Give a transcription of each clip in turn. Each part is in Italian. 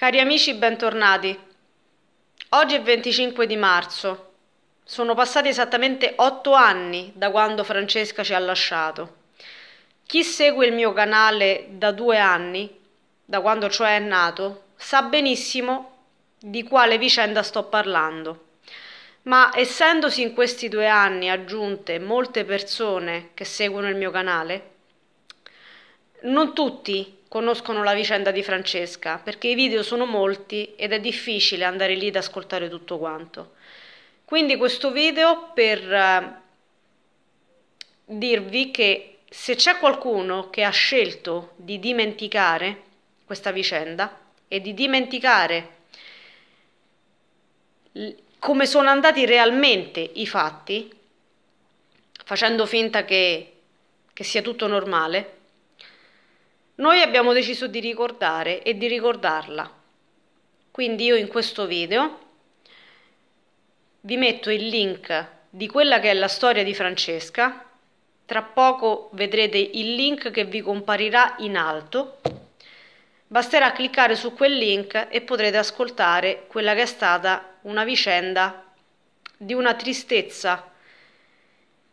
Cari amici, bentornati. Oggi è 25 di marzo. Sono passati esattamente otto anni da quando Francesca ci ha lasciato. Chi segue il mio canale da due anni, da quando cioè è nato, sa benissimo di quale vicenda sto parlando. Ma essendosi in questi due anni aggiunte molte persone che seguono il mio canale, non tutti conoscono la vicenda di Francesca, perché i video sono molti ed è difficile andare lì ad ascoltare tutto quanto. Quindi questo video per eh, dirvi che se c'è qualcuno che ha scelto di dimenticare questa vicenda e di dimenticare come sono andati realmente i fatti, facendo finta che, che sia tutto normale, noi abbiamo deciso di ricordare e di ricordarla. Quindi io in questo video vi metto il link di quella che è la storia di Francesca. Tra poco vedrete il link che vi comparirà in alto. Basterà cliccare su quel link e potrete ascoltare quella che è stata una vicenda di una tristezza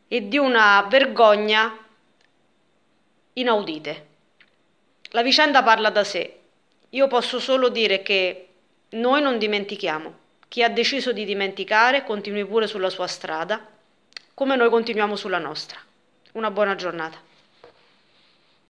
e di una vergogna inaudite. La vicenda parla da sé. Io posso solo dire che noi non dimentichiamo. Chi ha deciso di dimenticare continui pure sulla sua strada, come noi continuiamo sulla nostra. Una buona giornata.